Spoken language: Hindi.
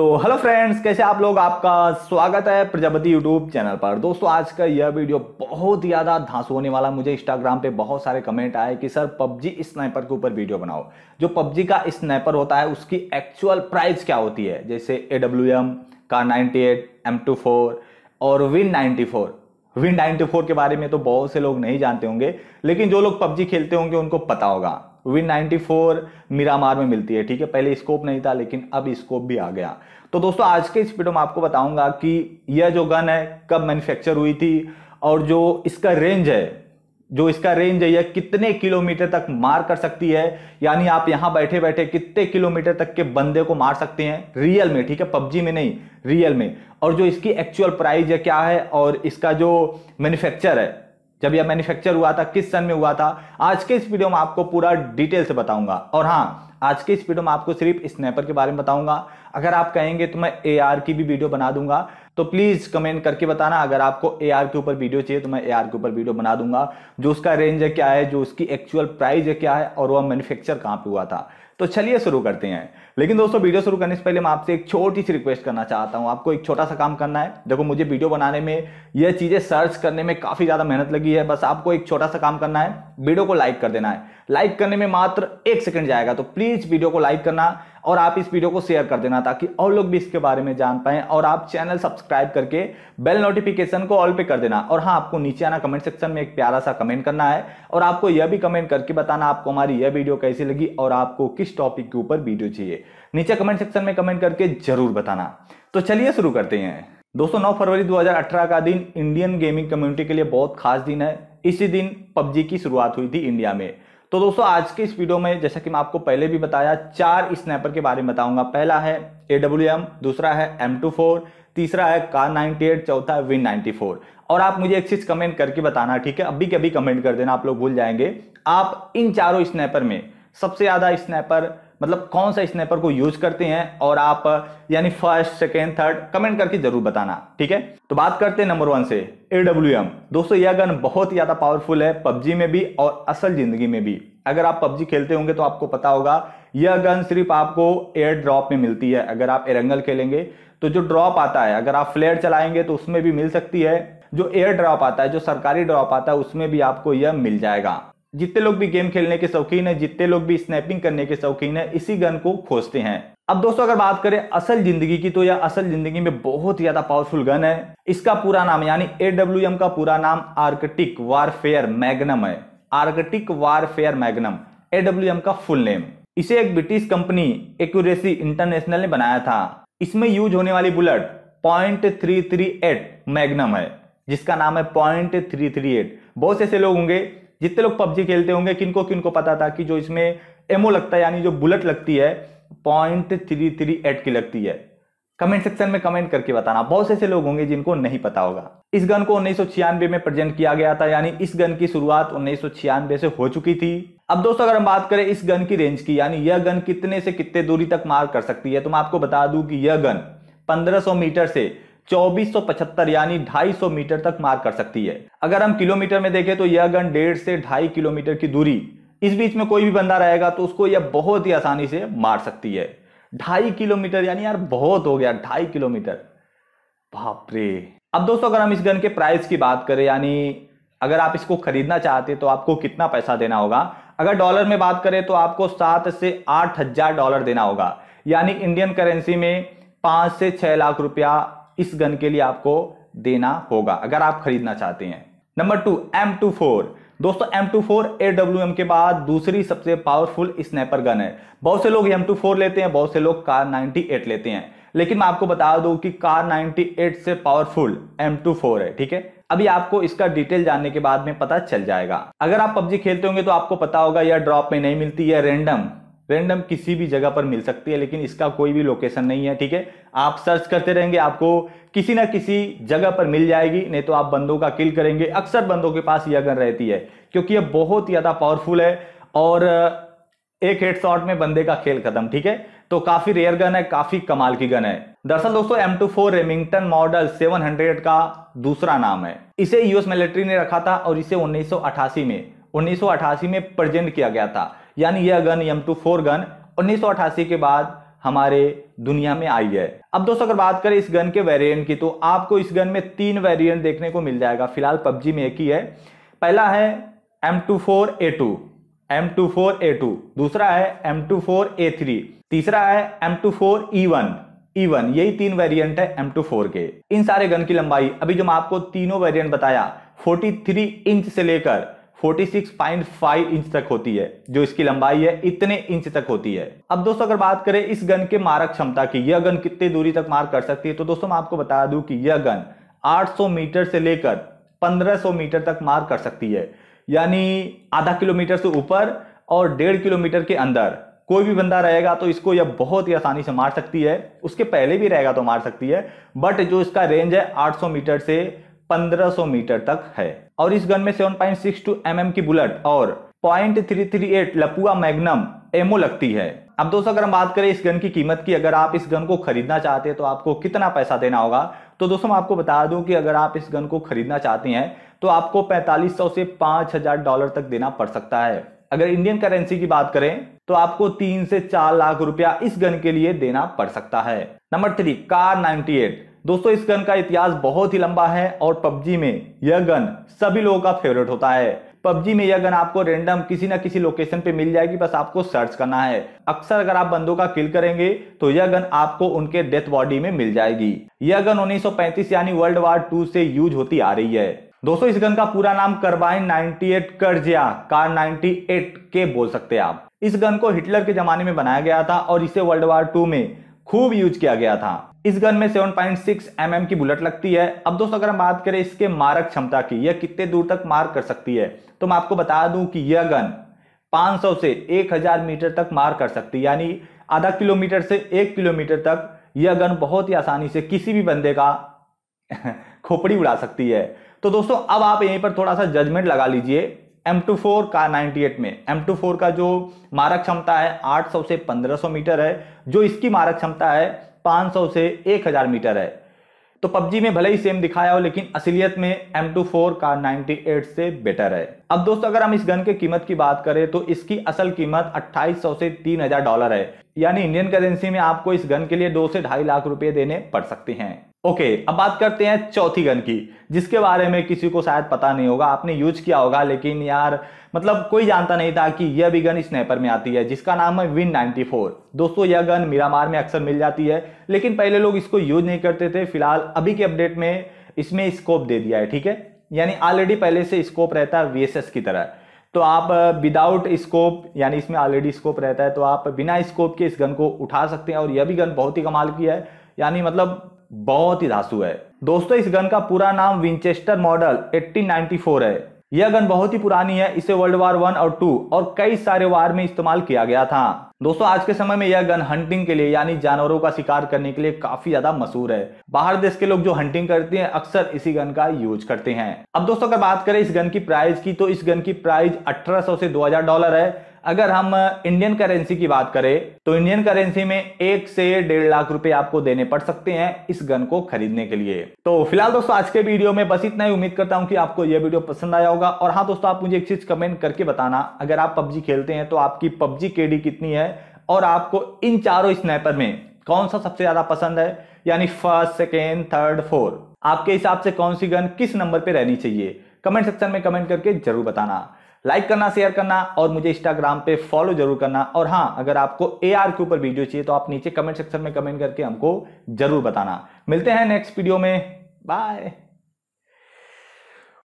तो हेलो फ्रेंड्स कैसे आप लोग आपका स्वागत है प्रजापति यूट्यूब चैनल पर दोस्तों आज का यह वीडियो बहुत ज़्यादा धांसू होने वाला मुझे इंस्टाग्राम पे बहुत सारे कमेंट आए कि सर पबजी स्नाइपर के ऊपर वीडियो बनाओ जो पबजी का स्नाइपर होता है उसकी एक्चुअल प्राइस क्या होती है जैसे ए का नाइन्टी एट और विन नाइन्टी फोर विन नाइनटी के बारे में तो बहुत से लोग नहीं जानते होंगे लेकिन जो लोग पबजी खेलते होंगे उनको पता होगा विन फोर मीरामार में मिलती है ठीक है पहले स्कोप नहीं था लेकिन अब स्कोप भी आ गया तो दोस्तों आज के इस वीडियो में आपको बताऊंगा कि यह जो गन है कब मैन्युफैक्चर हुई थी और जो इसका रेंज है जो इसका रेंज है यह कितने किलोमीटर तक मार कर सकती है यानी आप यहां बैठे बैठे कितने किलोमीटर तक के बंदे को मार सकते हैं रियल में ठीक है पबजी में नहीं रियल में और जो इसकी एक्चुअल प्राइस है क्या है और इसका जो मैन्युफैक्चर है जब यह मैन्युफैक्चर हुआ था किस सन में हुआ था आज के इस वीडियो में आपको पूरा डिटेल से बताऊंगा और हाँ आज के इस वीडियो में आपको सिर्फ स्नैपर के बारे में बताऊंगा अगर आप कहेंगे तो मैं ए की भी वीडियो बना दूंगा तो प्लीज कमेंट करके बताना अगर आपको ए के ऊपर वीडियो चाहिए तो मैं ए के ऊपर वीडियो बना दूंगा जो उसका रेंज है क्या है जो उसकी एक्चुअल प्राइस है क्या है और वह मैन्युफैक्चर कहाँ पे हुआ था तो चलिए शुरू करते हैं लेकिन दोस्तों वीडियो शुरू करने से पहले मैं आपसे एक छोटी सी रिक्वेस्ट करना चाहता हूं आपको एक छोटा सा काम करना है देखो मुझे वीडियो बनाने में यह चीज़ें सर्च करने में काफ़ी ज़्यादा मेहनत लगी है बस आपको एक छोटा सा काम करना है वीडियो को लाइक कर देना है लाइक करने में मात्र एक सेकंड जाएगा तो प्लीज़ वीडियो को लाइक करना और आप इस वीडियो को शेयर कर देना ताकि और लोग भी इसके बारे में जान पाएं और आप चैनल सब्सक्राइब करके बेल नोटिफिकेशन को ऑल पे कर देना और हाँ आपको नीचे आना कमेंट सेक्शन में एक प्यारा सा कमेंट करना है और आपको यह भी कमेंट करके बताना आपको हमारी यह वीडियो कैसी लगी और आपको किस टॉपिक के ऊपर वीडियो चाहिए नीचे कमेंट सेक्शन में कमेंट करके जरूर बताना तो चलिए शुरू करते हैं दोस्तों नौ फरवरी दो का दिन इंडियन गेमिंग कम्युनिटी के लिए बहुत खास दिन है इसी दिन पबजी की शुरुआत हुई थी इंडिया में तो दोस्तों आज के इस वीडियो में जैसा कि मैं आपको पहले भी बताया चार स्नैपर के बारे में बताऊंगा पहला है ए दूसरा है एम तीसरा है कार 98 चौथा है विन 94 और आप मुझे एक चीज कमेंट करके बताना ठीक है अभी कभी कमेंट कर देना आप लोग भूल जाएंगे आप इन चारों स्नैपर में सबसे ज्यादा स्नैपर मतलब कौन सा स्नैपर को यूज करते हैं और आप यानी फर्स्ट सेकेंड थर्ड कमेंट करके जरूर बताना ठीक है तो बात करते हैं नंबर वन से ए डब्ल्यू एम दोस्तों यह गन बहुत ज्यादा पावरफुल है पबजी में भी और असल जिंदगी में भी अगर आप पबजी खेलते होंगे तो आपको पता होगा यह गन सिर्फ आपको एयर ड्रॉप में मिलती है अगर आप एरंगल खेलेंगे तो जो ड्रॉप आता है अगर आप फ्लेयर चलाएंगे तो उसमें भी मिल सकती है जो एयर ड्रॉप आता है जो सरकारी ड्रॉप आता है उसमें भी आपको यह मिल जाएगा जितने लोग भी गेम खेलने के शौकीन है जितने लोग भी स्नैपिंग करने के शौकीन है इसी गन को खोजते हैं अब दोस्तों अगर बात करें असल जिंदगी की तो यह असल जिंदगी में बहुत ही ज्यादा पावरफुल गन है इसका पूरा नाम यानी एडब्ल्यू का पूरा नाम आर्कटिक वारफेयर मैग्नम है आर्कटिक वारफेयर मैग्नम एडब्ल्यू का फुल नेम इसे एक ब्रिटिश कंपनी एक्यूरेसी इंटरनेशनल ने बनाया था इसमें यूज होने वाली bullet point three three eight magnum है जिसका नाम है पॉइंट थ्री थ्री एट बहुत से ऐसे लोग होंगे जितने लोग पबजी खेलते होंगे किनको किनको पता था कि जो इसमें एमओ लगता है यानी जो बुलेट लगती है पॉइंट थ्री थ्री एट की लगती है कमेंट सेक्शन में कमेंट करके बताना बहुत से ऐसे लोग होंगे जिनको नहीं पता होगा इस गन को उन्नीस में प्रेजेंट किया गया था यानी इस गन की शुरुआत उन्नीस से हो चुकी थी अब दोस्तों अगर हम बात करें इस गन की रेंज की यानी यह गन कितने से कितने दूरी तक मार कर सकती है तो मैं आपको बता दूं कि यह गन 1500 मीटर से 2475 यानी 250 मीटर तक मार कर सकती है अगर हम किलोमीटर में देखें तो यह गन डेढ़ से ढाई किलोमीटर की दूरी इस बीच में कोई भी बंदा रहेगा तो उसको यह बहुत ही आसानी से मार सकती है ढाई किलोमीटर यानी यार बहुत हो गया ढाई किलोमीटर बाप रे अब दोस्तों अगर हम इस गन के प्राइस की बात करें यानी अगर आप इसको खरीदना चाहते तो आपको कितना पैसा देना होगा अगर डॉलर में बात करें तो आपको सात से आठ हजार डॉलर देना होगा यानी इंडियन करेंसी में पाँच से छः लाख रुपया इस गन के लिए आपको देना होगा अगर आप खरीदना चाहते हैं number two M two four दोस्तों M two four A W M के बाद दूसरी सबसे पावरफुल स्नैपर गन है बहुत से लोग एम टू फोर लेते हैं बहुत से लोग कार नाइनटी एट लेते हैं लेकिन मैं आपको बता दूं कि कार एट से पावरफुल फोर है ठीक है अभी आपको इसका डिटेल जानने के बाद में पता चल जाएगा अगर आप पबजी खेलते होंगे तो आपको पता होगा यह ड्रॉप में नहीं मिलती है रेंडम रैंडम किसी भी जगह पर मिल सकती है लेकिन इसका कोई भी लोकेशन नहीं है ठीक है आप सर्च करते रहेंगे आपको किसी ना किसी जगह पर मिल जाएगी नहीं तो आप बंदों का किल करेंगे अक्सर बंदों के पास यह गन रहती है क्योंकि यह बहुत ज़्यादा पावरफुल है और एक हेड शॉट में बंदे का खेल खत्म ठीक है तो काफी रेयर गन है काफी कमाल की गन है दरअसल दोस्तों M two four Remington model 700 का दूसरा नाम है इसे यूएस मिलिट्री ने रखा था और इसे 1988 में 1988 में प्रेजेंट किया गया था यानी यह gun M two four gun उन्नीस के बाद हमारे दुनिया में आई है अब दोस्तों अगर बात करें इस गन के वेरिएंट की तो आपको इस गन में तीन वेरिएंट देखने को मिल जाएगा फिलहाल पबजी में एक ही है पहला है M two four A two M two four A two दूसरा है M two four A three तीसरा है M two four E one E one यही तीन वेरिएंट है एम टू फोर के इन सारे गन की लंबाई अभी जो मैं आपको तीनों वेरियंट बताया फोर्टी इंच से लेकर 46.5 इंच तक होती है जो इसकी लंबाई है इतने इंच तक होती है अब दोस्तों अगर बात करें इस गन के मारक क्षमता की यह गन कितने दूरी तक मार कर सकती है तो दोस्तों मैं आपको बता दूं कि यह गन 800 मीटर से लेकर 1500 मीटर तक मार कर सकती है यानी आधा किलोमीटर से ऊपर और डेढ़ किलोमीटर के अंदर कोई भी बंदा रहेगा तो इसको यह बहुत ही आसानी से मार सकती है उसके पहले भी रहेगा तो मार सकती है बट जो इसका रेंज है आठ मीटर से 1500 मीटर तक है और इस गन में 7.62 पॉइंट mm की बुलेट और 0.338 लपुआ मैग्नम एमओ लगती है अब दोस्तों अगर हम बात करें इस गन की कीमत की अगर आप इस गन को खरीदना चाहते हैं तो आपको कितना पैसा देना होगा तो दोस्तों मैं आपको बता दूं कि अगर आप इस गन को खरीदना चाहते हैं तो आपको 4500 से 5000 डॉलर तक देना पड़ सकता है अगर इंडियन करेंसी की बात करें तो आपको तीन से चार लाख रुपया इस गन के लिए देना पड़ सकता है नंबर थ्री कार नाइनटी दोस्तों इस गन का इतिहास बहुत ही लंबा है और पबजी में यह गन सभी लोगों का फेवरेट होता है पबजी में यह गन आपको रेंडम किसी ना किसी लोकेशन पे मिल जाएगी बस आपको सर्च करना है अक्सर अगर आप बंदों का किल करेंगे तो यह गन आपको उनके डेथ बॉडी में मिल जाएगी यह गन 1935 यानी वर्ल्ड वार टू से यूज होती आ रही है दोस्तों इस गन का पूरा नाम नाइनटी 98 करजिया कार एट के बोल सकते हैं आप इस गन को हिटलर के जमाने में बनाया गया था और इसे वर्ल्ड वार टू में खूब यूज किया गया था इस गन में 7.6 पॉइंट mm की बुलेट लगती है अब दोस्तों अगर हम बात करें इसके मारक क्षमता की यह कितने दूर तक मार कर सकती है तो मैं आपको बता दूं कि यह गन 500 से 1000 मीटर तक मार कर सकती है यानी आधा किलोमीटर से एक किलोमीटर तक यह गन बहुत ही आसानी से किसी भी बंदे का खोपड़ी उड़ा सकती है तो दोस्तों अब आप यहीं पर थोड़ा सा जजमेंट लगा लीजिए M24 का 98 में M24 का जो मारक क्षमता है 800 से 1500 मीटर है जो इसकी मारक क्षमता है 500 से 1000 मीटर है तो पबजी में भले ही सेम दिखाया हो लेकिन असलियत में एम टू फोर का 98 से बेटर है अब दोस्तों अगर हम इस गन की कीमत की बात करें तो इसकी असल कीमत 2800 से 3000 डॉलर है यानी इंडियन करेंसी में आपको इस गन के लिए दो से ढाई लाख रुपए देने पड़ सकते हैं ओके okay, अब बात करते हैं चौथी गन की जिसके बारे में किसी को शायद पता नहीं होगा आपने यूज किया होगा लेकिन यार मतलब कोई जानता नहीं था कि यह भी गन स्नैपर में आती है जिसका नाम है विन 94 दोस्तों यह गन मीरामार में अक्सर मिल जाती है लेकिन पहले लोग इसको यूज नहीं करते थे फिलहाल अभी के अपडेट में इसमें स्कोप दे दिया है ठीक है यानी ऑलरेडी पहले से स्कोप रहता है वी की तरह तो आप विदाउट uh, स्कोप यानी इसमें ऑलरेडी स्कोप रहता है तो आप बिना स्कोप के इस गन को उठा सकते हैं और यह भी गन बहुत ही कमाल की है यानी मतलब बहुत ही धासु है दोस्तों इस गन का पूरा नाम विंचेस्टर मॉडल 1894 है यह गन बहुत ही पुरानी है इसे वर्ल्ड वार वन और टू और कई सारे वार में इस्तेमाल किया गया था दोस्तों आज के समय में यह गन हंटिंग के लिए यानी जानवरों का शिकार करने के लिए काफी ज्यादा मशहूर है बाहर देश के लोग जो हंटिंग करते हैं अक्सर इसी गन का यूज करते हैं अब दोस्तों अगर बात करें इस गन की प्राइस की तो इस गन की प्राइस अठारह से दो डॉलर है अगर हम इंडियन करेंसी की बात करें तो इंडियन करेंसी में एक से डेढ़ लाख रुपए आपको देने पड़ सकते हैं इस गन को खरीदने के लिए तो फिलहाल दोस्तों आज के वीडियो में बस इतना ही उम्मीद करता हूं कि आपको यह वीडियो पसंद आया होगा और हाँ दोस्तों आप मुझे एक चीज कमेंट करके बताना अगर आप पबजी खेलते हैं तो आपकी पबजी के कितनी है और आपको इन चारों स्नैपर में कौन सा सबसे ज्यादा पसंद है यानी फर्स्ट सेकेंड थर्ड फोर्थ आपके हिसाब से कौन सी गन किस नंबर पर रहनी चाहिए कमेंट सेक्शन में कमेंट करके जरूर बताना लाइक करना शेयर करना और मुझे इंस्टाग्राम पे फॉलो जरूर करना और हाँ अगर आपको ए के ऊपर वीडियो चाहिए तो आप नीचे कमेंट सेक्शन में कमेंट करके हमको जरूर बताना मिलते हैं नेक्स्ट वीडियो में बाय